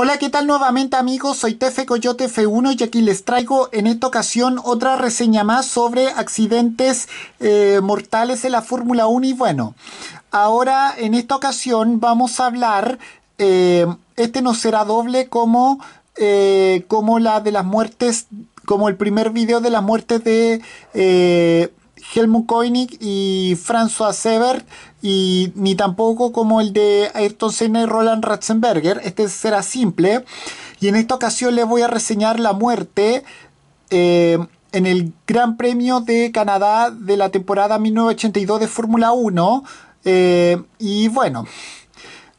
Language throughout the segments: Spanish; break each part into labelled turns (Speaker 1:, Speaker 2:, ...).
Speaker 1: Hola, ¿qué tal nuevamente amigos? Soy Tefe Coyote F1 y aquí les traigo en esta ocasión otra reseña más sobre accidentes eh, mortales en la Fórmula 1 y bueno, ahora en esta ocasión vamos a hablar, eh, este no será doble como, eh, como la de las muertes, como el primer video de las muertes de Helmut Koenig y François Sebert y ni tampoco como el de Ayrton Senna y Roland Ratzenberger. Este será simple. Y en esta ocasión les voy a reseñar la muerte eh, en el Gran Premio de Canadá de la temporada 1982 de Fórmula 1. Eh, y bueno,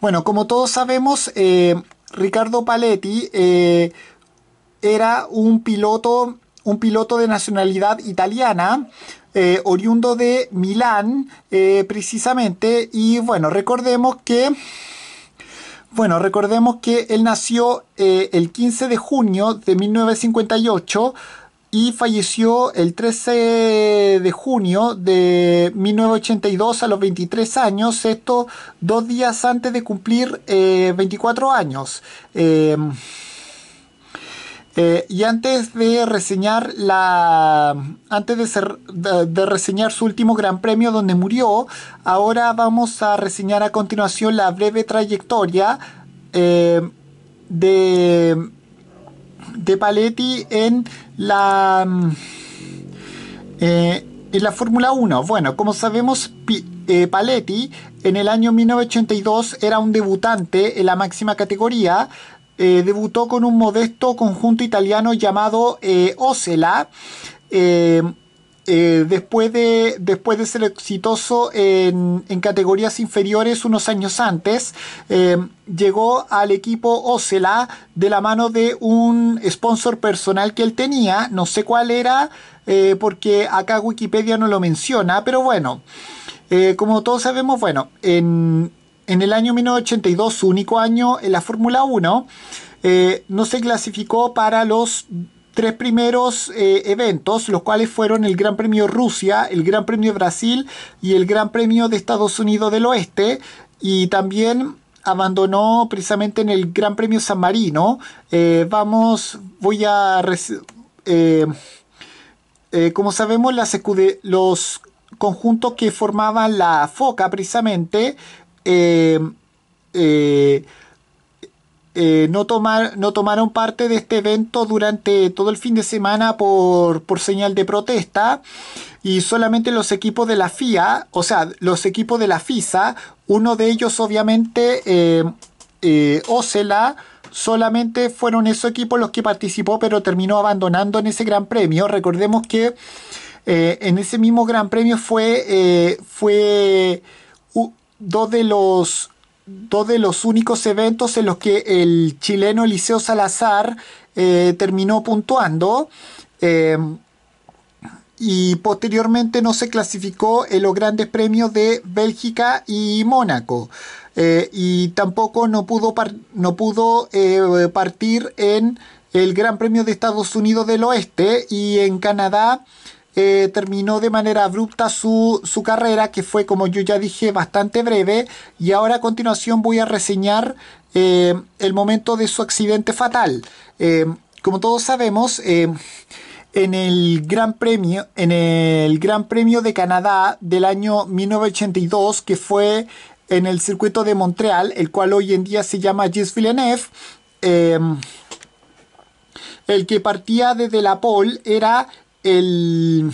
Speaker 1: bueno, como todos sabemos, eh, Ricardo Paletti era un piloto, un piloto de nacionalidad italiana. Eh, oriundo de Milán, eh, precisamente. Y bueno, recordemos que... Bueno, recordemos que él nació eh, el 15 de junio de 1958 y falleció el 13 de junio de 1982 a los 23 años, esto dos días antes de cumplir 24 años. Eh, y antes de reseñar la. Antes de, de, reseñar su último gran premio donde murió, ahora vamos a reseñar a continuación la breve trayectoria eh, de. de Paletti en la. Mm, eh, en la Fórmula 1. Bueno, como sabemos, Paletti en el año 1982 era un debutante en la máxima categoría. Eh, debutó con un modesto conjunto italiano llamado eh, Ocela. Eh, después, de, después de ser exitoso en, categorías inferiores unos años antes, llegó al equipo Ocela de la mano de un sponsor personal que él tenía, no sé cuál era, porque acá Wikipedia no lo menciona, pero bueno, como todos sabemos, bueno, en, en el año 1982, su único año en la Fórmula 1, eh, no se clasificó para los tres primeros eh, eventos, los cuales fueron el Gran Premio Rusia, el Gran Premio Brasil y el Gran Premio de Estados Unidos del Oeste. Y también abandonó precisamente en el Gran Premio San Marino. Eh, vamos, voy a... como sabemos, los conjuntos que formaban la FOCA precisamente eh, eh, eh, no, tomar, no tomaron parte de este evento durante todo el fin de semana por, señal de protesta y solamente los equipos de la FIA, o sea, los equipos de la FISA, uno de ellos obviamente eh, Ocela, solamente fueron esos equipos los que participó pero terminó abandonando en ese gran premio. Recordemos que en ese mismo gran premio fue... fue dos de los dos de los únicos eventos en los que el chileno Eliseo Salazar eh, terminó puntuando eh, y posteriormente no se clasificó en los grandes premios de Bélgica y Mónaco eh, y tampoco no pudo, no pudo partir en el Gran Premio de Estados Unidos del Oeste y en Canadá eh, terminó de manera abrupta su, carrera, que fue, como yo ya dije, bastante breve. Y ahora a continuación voy a reseñar eh, el momento de su accidente fatal. Eh, como todos sabemos, en el Gran Premio, en el Gran Premio de Canadá del año 1982, que fue en el circuito de Montreal, el cual hoy en día se llama Gilles Villeneuve. el que partía desde la pole era el,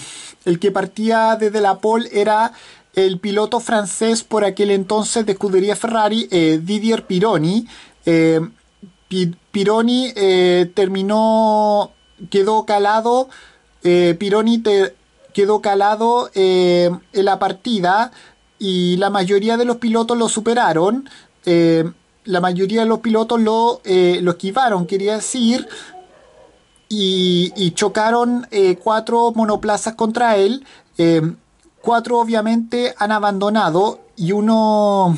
Speaker 1: que partía desde la pole era el piloto francés por aquel entonces de escudería Ferrari, eh, Didier Pironi. Eh, Pironi eh, terminó, quedó calado, Pironi quedó calado en la partida y la mayoría de los pilotos lo superaron. la mayoría de los pilotos lo, lo esquivaron, quería decir, y, chocaron eh, cuatro monoplazas contra él. Em, cuatro obviamente han abandonado y uno...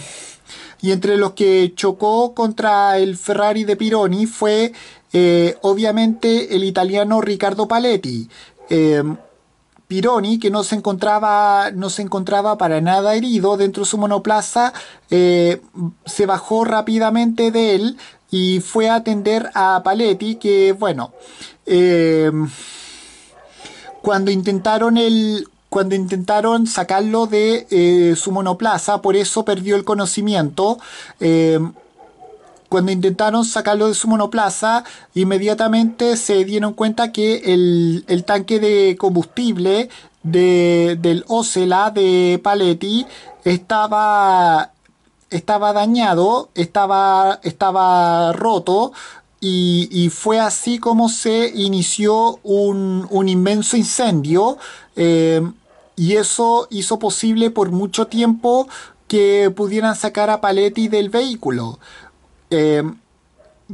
Speaker 1: Y entre los que chocó contra el Ferrari de Pironi fue eh, obviamente el italiano Ricardo Paletti. Em, Pironi, que no se encontraba, no se encontraba para nada herido dentro de su monoplaza, eh, se bajó rápidamente de él, y fue a atender a Paletti que bueno em, cuando intentaron el cuando intentaron sacarlo de eh, su monoplaza por eso perdió el conocimiento em, cuando intentaron sacarlo de su monoplaza, inmediatamente se dieron cuenta que el, tanque de combustible del Ocela de Paletti estaba estaba dañado, estaba, estaba roto, y, fue así como se inició un, un inmenso incendio eh, y eso hizo posible por mucho tiempo que pudieran sacar a Paletti del vehículo. Eh,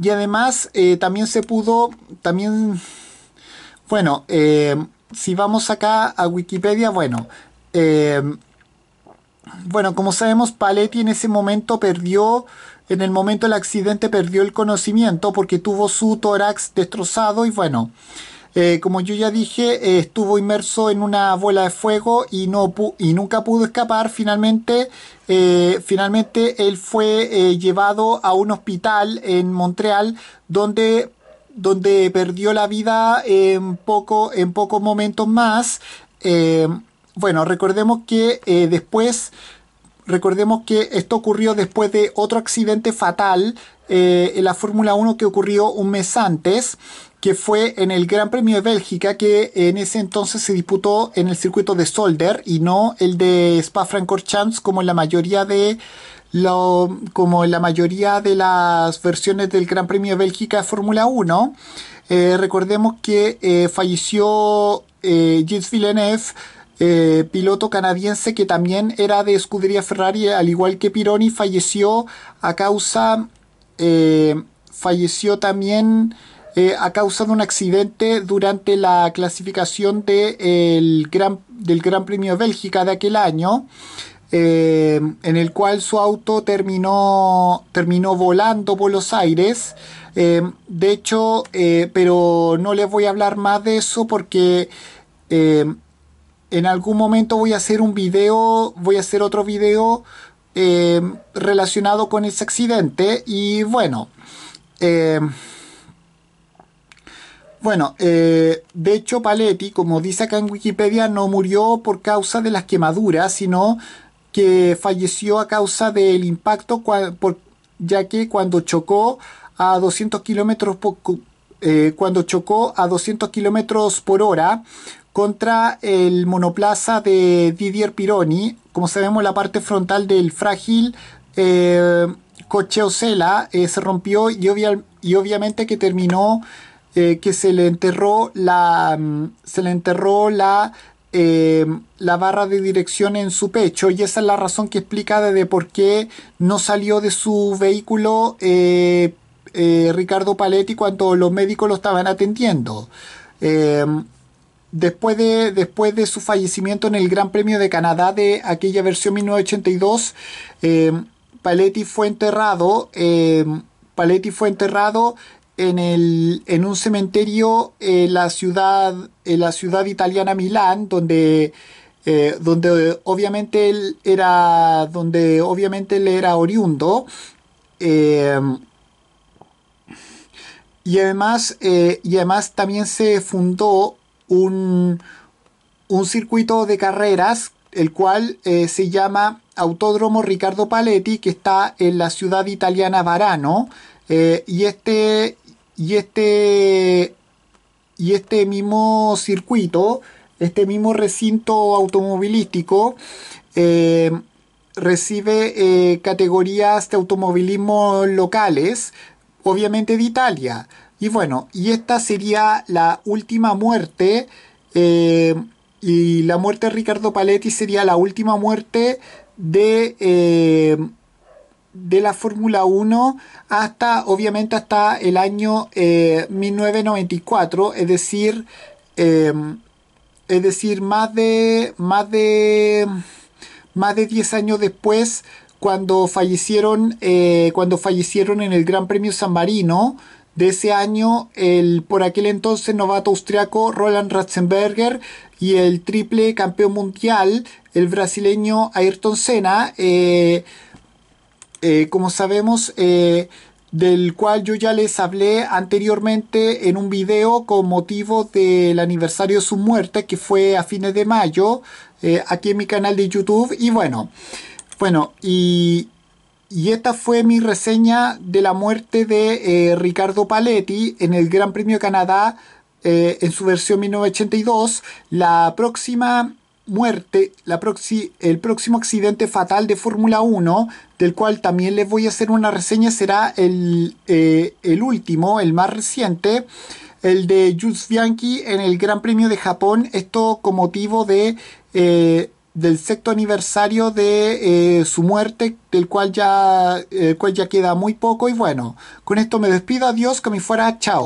Speaker 1: y además eh, también se pudo, también, bueno, si vamos acá a Wikipedia, bueno, bueno, como sabemos, Paletti en ese momento perdió, en el momento del accidente perdió el conocimiento porque tuvo su tórax destrozado y bueno, eh, como yo ya dije, eh, estuvo inmerso en una bola de fuego y, no y nunca pudo escapar. Finalmente, eh, finalmente él fue llevado a un hospital en Montreal donde donde perdió la vida en poco en pocos momentos más. Bueno, recordemos que eh, después, recordemos que esto ocurrió después de otro accidente fatal eh, en la Fórmula 1 que ocurrió un mes antes que fue en el Gran Premio de Bélgica, que en ese entonces se disputó en el circuito de Solder y no el de Spa-Francorchamps como en la mayoría de lo, como en la mayoría de las versiones del Gran Premio de Bélgica Fórmula 1. Eh, recordemos que falleció eh, Gilles Villeneuve eh, piloto canadiense que también era de escudería Ferrari, al igual que Pironi, falleció a causa, eh, falleció también eh, a causa de un accidente durante la clasificación de el gran, del Gran Premio de Bélgica de aquel año. en el cual su auto terminó, terminó volando por los aires. de hecho, pero no les voy a hablar más de eso porque en algún momento voy a hacer un video, voy a hacer otro video eh, relacionado con ese accidente y bueno, eh, bueno, eh, de hecho Paletti, como dice acá en Wikipedia, no murió por causa de las quemaduras, sino que falleció a causa del impacto, ya que cuando chocó a 200 kilómetros cuando chocó a 200 kilómetros por hora contra el monoplaza de Didier Pironi. Como sabemos, la parte frontal del frágil eh, coche Ocela eh, se rompió y, obviamente que terminó eh, que se le enterró la mm, se le enterró la la barra de dirección en su pecho y esa es la razón que explica de por qué no salió de su vehículo Ricardo Paletti cuando los médicos lo estaban atendiendo después de, después de su fallecimiento en el Gran Premio de Canadá de aquella versión 1982, eh, Paletti fue enterrado. Eh, Paletti fue enterrado en, el, en un cementerio en la ciudad, en la ciudad italiana Milán, donde, eh, donde obviamente él era. donde obviamente él era oriundo. y además, y además también se fundó un, circuito de carreras, el cual eh, se llama Autódromo Ricardo Paletti, que está en la ciudad italiana Varano. Eh, este, y este. Y este. mismo circuito, este mismo recinto automovilístico, eh, recibe categorías de automovilismo locales, obviamente de Italia. Y bueno, y esta sería la última muerte. Eh, y la muerte de Ricardo Paletti sería la última muerte de, eh, de la Fórmula 1 hasta, obviamente, hasta el año 1994, eh, es decir, em, es decir, más de, más de, más de 10 años después, cuando fallecieron, cuando fallecieron en el Gran Premio San Marino, de ese año, el por aquel entonces novato austriaco Roland Ratzenberger y el triple campeón mundial, el brasileño Ayrton Senna, eh, eh, como sabemos, eh, del cual yo ya les hablé anteriormente en un video con motivo del aniversario de su muerte, que fue a fines de mayo, aquí en mi canal de YouTube. Y bueno, bueno, y, y esta fue mi reseña de la muerte de eh, Ricardo Paletti en el Gran Premio de Canadá eh, en su versión 1982. La próxima muerte, la el próximo accidente fatal de Fórmula 1, del cual también les voy a hacer una reseña, será el, eh, último, el más reciente, el de Jules Bianchi en el Gran Premio de Japón, esto con motivo de del sexto aniversario de eh, su muerte, del cual ya, cual ya queda muy poco. Y bueno, con esto me despido, adiós, que me fuera, chao.